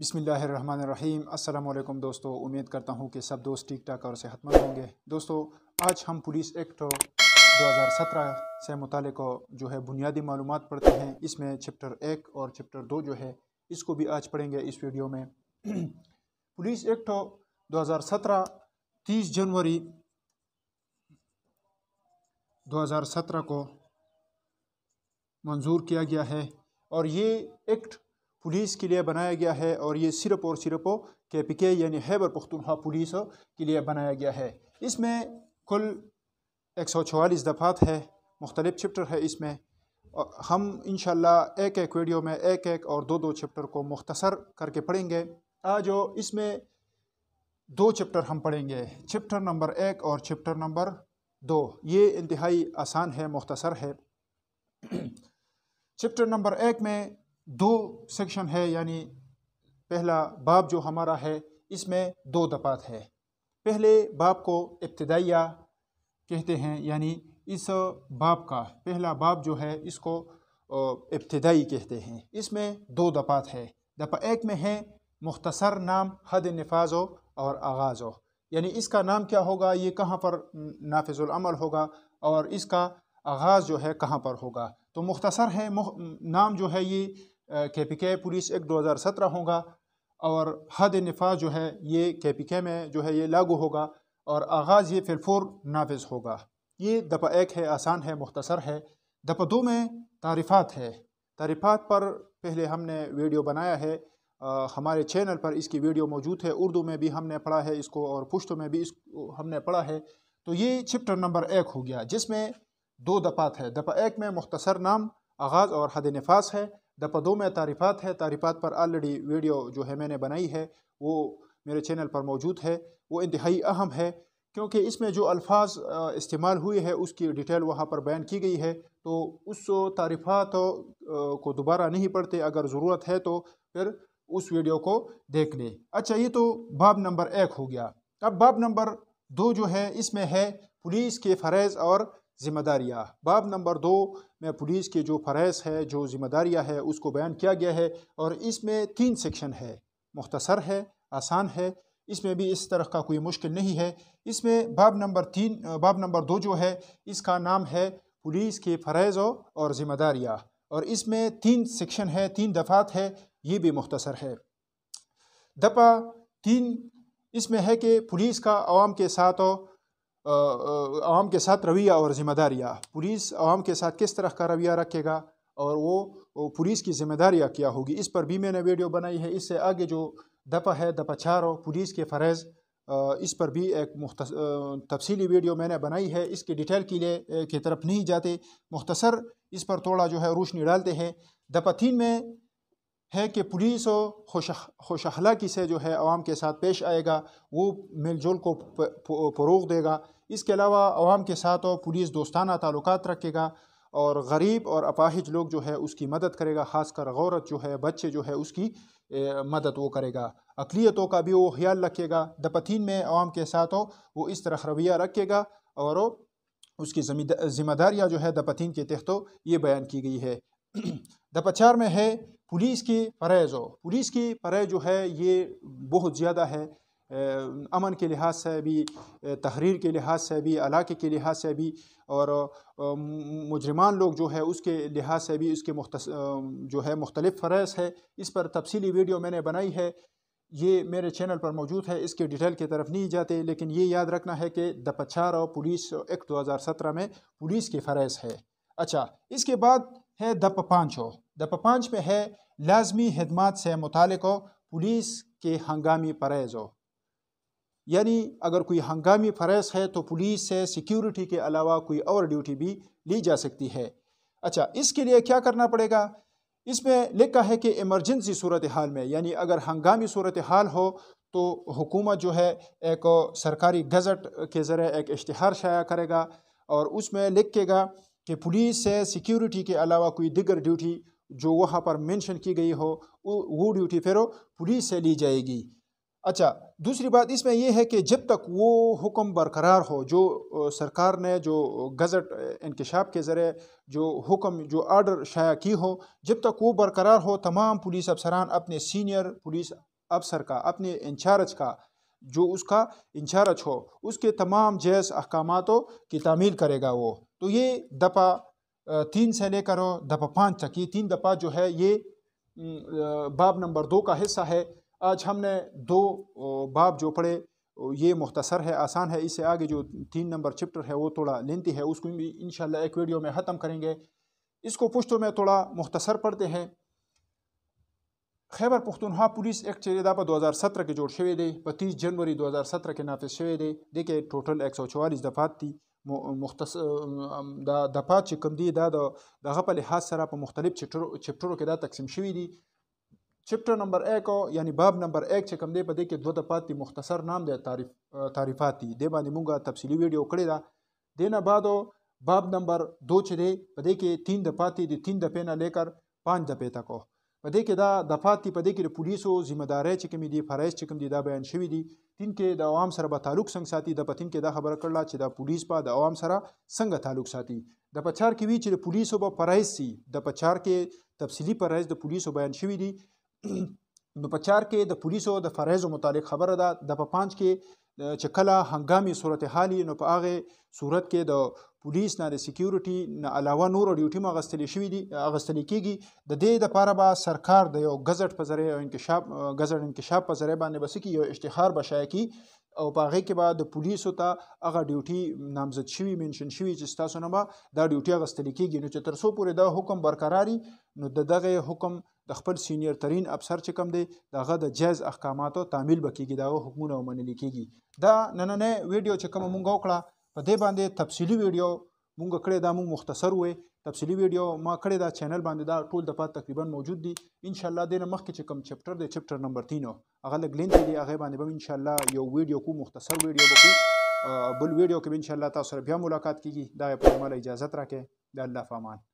बिसमीम् अल्लाम दोस्तों उम्मीद करता हूँ कि सब दोस्त ठीक ठाक और सेहतमंद होंगे दोस्तों आज हम पुलिस एक्ट 2017 से मुतल जो है बुनियादी मालूम पढ़ते हैं इसमें चैप्टर एक और चैप्टर दो जो है इसको भी आज पढ़ेंगे इस वीडियो में पुलिस एक्ट 2017 तीस जनवरी सत्रह को मंजूर किया गया है और ये एक्ट पुलिस के लिए बनाया गया है और ये सिर्फ और सिर्फ के पी के यानी हैबर पख्तूनख्वा पुलिस के लिए बनाया गया है इसमें कुल एक सौ चवालीस दफ़ात है मुख्तलिफ़ चैप्टर है इसमें हम इन एक एक वीडियो में एक एक और दो दो चैप्टर को मुख्तसर करके पढ़ेंगे आज इसमें दो चैप्टर हम पढ़ेंगे चैप्टर नंबर एक और चैप्टर नंबर दो ये इंतहाई आसान है मुख्तसर है चैप्टर नंबर एक में दो सेक्शन है यानी पहला बाब जो हमारा है इसमें दो दफात है पहले बाब को इब्तदाइया कहते हैं यानी इस बाब का पहला बाब जो है इसको इब्तदाई कहते हैं इसमें दो दफात है दफा एक में है मुख्तसर नाम हद नफाजो और आगाज़ो यानी इसका नाम क्या होगा ये कहाँ पर नाफिजुलमल होगा और इसका आगाज़ जो है कहाँ पर होगा तो मुख्तसर है नाम जो है ये के पी के पुलिस एक्ट दो हज़ार सत्रह होगा और हद नफा जो है ये के पी के में जो है ये लागू होगा और आगाज़ ये फिलफोर नाफज होगा ये दफ़ा एक है आसान है मुख्तसर है दफ़ा दो में तारीफ़ात है तारीफ़ात पर पहले हमने वीडियो बनाया है आ, हमारे चैनल पर इसकी वीडियो मौजूद है उर्दू में भी हमने पढ़ा है इसको और पुश्त में भी इस हमने पढ़ा है तो ये चैप्टर नंबर एक हो गया जिसमें दो दफात है दफा एक में मुख्तसर नाम आगाज़ और हद नफास है पदों में तारीफ़ात है तारीफ़ात पर ऑलरेडी वीडियो जो है मैंने बनाई है वो मेरे चैनल पर मौजूद है वो इंतहाई अहम है क्योंकि इसमें जो अल्फाज इस्तेमाल हुए हैं उसकी डिटेल वहाँ पर बयान की गई है तो उस तारीफ़ात को दोबारा नहीं पढ़ते अगर ज़रूरत है तो फिर उस वीडियो को देख लें अच्छा ये तो बाब नंबर एक हो गया अब बाब नंबर दो जो है इसमें है पुलिस के फ़रज़ और ज़िम्मेदारियाँ बाब नंबर दो में पुलिस के जो फ़रज़ है जो ज़िम्मेदारियाँ है उसको बयान किया गया है और इसमें तीन सेक्शन है मुख्तसर है आसान है इसमें भी इस तरह का कोई मुश्किल नहीं है इसमें बाब नंबर तीन बाब नंबर दो जो है इसका नाम है पुलिस के फ़रज़ और ज़िम्मेदारियाँ और इसमें तीन सेक्शन है तीन दफ़ात है ये भी मुख्तसर है दफा तीन इसमें है कि पुलिस का आवाम के साथ आवाम के साथ रवैया और ज़िम्मेदारियाँ पुलिस आवाम के साथ किस तरह का रवैया रखेगा और वो, वो पुलिस की जिम्मेदारियाँ क्या होगी इस पर भी मैंने वीडियो बनाई है इससे आगे जो दफा है दफा चार और पुलिस के फ़रज़ इस पर भी एक तफसी वीडियो मैंने बनाई है इसके डिटेल के लिए की तरफ नहीं जाते मुख्तसर इस पर थोड़ा जो है रोशनी डालते हैं दफा तीन में है कि पुलिस और खुश खुशहला से जो है आवाम के साथ पेश आएगा वो मिलजुल को फ़रोग देगा इसके अलावा आवाम के साथ और पुलिस दोस्ताना ताल्लुक रखेगा और गरीब और अपाहिज लोग जो है उसकी मदद करेगा ख़ासकर गौरत जो है बच्चे जो है उसकी ए, मदद वो करेगा अकलीतों का भी वो ख्याल रखेगा दपथीन में आवाम के साथ हो वो इस तरह रवैया रखेगा और उसकी ज़िम्मेदारियाँ जो है दपथीन के तहतों ये बयान की गई है दपचार में है पुलिस की फरज़ पुलिस की फरज़ जो है ये बहुत ज़्यादा है अमन के लिहाज से भी तहरीर के लिहाज से भी इलाके के लिहाज से भी और मुजरमान लोग जो है उसके लिहाज से भी इसके मुख्त जो है मुख्तलिफ़ फ़रज़ है इस पर तफसीली वीडियो मैंने बनाई है ये मेरे चैनल पर मौजूद है इसके डिटेल की तरफ नहीं जाते लेकिन ये याद रखना है कि दपचार और पुलिस एक्ट दो हज़ार सत्रह में पुलिस के फ़रज़ है अच्छा इसके बाद है दप पाँच हो दप पाँच में है लाजमी खदमात से मुतल पुलिस के हंगामी फरेज़ हो यानी अगर कोई हंगामी फरेज है तो पुलिस से सिक्योरिटी के अलावा कोई और ड्यूटी भी ली जा सकती है अच्छा इसके लिए क्या करना पड़ेगा इसमें लिखा है कि इमरजेंसी सूरत हाल में यानी अगर हंगामी सूरत हाल हो तो हुकूमत जो है एक सरकारी गज़ट के ज़रिए एक इश्तहार शाया करेगा और उसमें लिखेगा कि पुलिस है सिक्योरिटी के अलावा कोई दिगर ड्यूटी जो वहाँ पर मेंशन की गई हो वो ड्यूटी फिर पुलिस से ली जाएगी अच्छा दूसरी बात इसमें यह है कि जब तक वो हुक्म बरकरार हो जो सरकार ने जो गज़ट इंकशाफ के ज़रिए जो हुक्म जो आर्डर शाया की हो जब तक वो बरकरार हो तमाम पुलिस अफसरान अपने सीनियर पुलिस अफसर का अपने इंचार्ज का जो उसका इंचार्ज हो उसके तमाम जैस अहकाम की तामील करेगा वो तो ये दफ़ा तीन से लेकर दफ़ा पाँच तक ये तीन दफ़ा जो है ये बाब नंबर दो का हिस्सा है आज हमने दो बाब जो पढ़े ये मुख्तसर है आसान है इससे आगे जो तीन नंबर चैप्टर है वो थोड़ा लेंती है उसको भी इन एक वीडियो में ख़त्म करेंगे इसको पुश्तों में थोड़ा मुख्तसर पढ़ते हैं खैबर पख्तनहा पुलिस एक्ट चरेदा पर दो हज़ार सत्रह के जोड़ शवे दे पच्चीस जनवरी दो हज़ार सत्रह के नाते शवे दे देखिए टोटल एक सौ चवालीस दफ़ात थी مختص د د پات چې کوم دی دا د دغه په لحاظ سره په مختلف چپټرو کې دا تقسیم شوی دی چپټر نمبر 1 یعنی باب نمبر 1 چې کوم دی په دې کې دوه د پات دی مختصر نام دی تعریف تعریفات دی د باندې مونږه تفصیلی ویډیو کړی دا دینه بعد باب نمبر 2 چې دی په دې کې 3 د پاتې دی 3 د پینه لیکر 5 د پې تک په دې کې دا د فاتې په دې کې د پولیسو ځمداري چې کوم دي فرایز چې کوم دي دا بیان شوی دي تین کې د عوام سره به تعلق څنګه ساتي د پتین کې دا خبره کړله چې د پولیس په د عوام سره څنګه تعلق ساتي د پچار کې وی چې د پولیسو به فرایز سي د پچار کې تفصیلی فرایز د پولیسو بیان شوی دي نو پچار کې د پولیسو د فرایزو متعلق خبره ده د په پانچ کې چې کله هنګامي صورتحالي نو په هغه صورت کې د پولیس نه د سکیورټي نه علاوه نور ډیوټي ما غستلې شوې دي غستلې کیږي د دې لپاره به سرکار د یو غزټ په ذریعہ انکشاف غزټ انکشاف په ذریعہ باندې بس کې یو اشتهار بشای کی او په هغه کې به د پولیسو ته هغه ډیوټي نامزد شوی منشن شوی چې تاسو نه به دا ډیوټي غستل کیږي نو چې تر څو پورې دا حکم برقراري نو د دغه حکم د خپل سینیئر ترين افسر چې کم دی دغه د جایز احکاماتو تعمیل بکیږي دا حکمونه ومنل کیږي دا نننې ویډیو چې کوم مونږ وکړه په دې باندې تفصیلی ویډیو مونږ کړی دا مونږ مختصر وې تفصیلی ویډیو ما کړی دا چینل باندې دا ټول د پات تقریبا موجود دي ان شاء الله دینه مخکې چې کوم چپټر دی چپټر نمبر 3 هغه لګ لینک دی هغه باندې به ان شاء الله یو ویډیو کو مختصر ویډیو وکړو بل ویډیو کې ان شاء الله تاسو سره بیا ملاقات کیږي دا په مال اجازه ترکه د الله فامان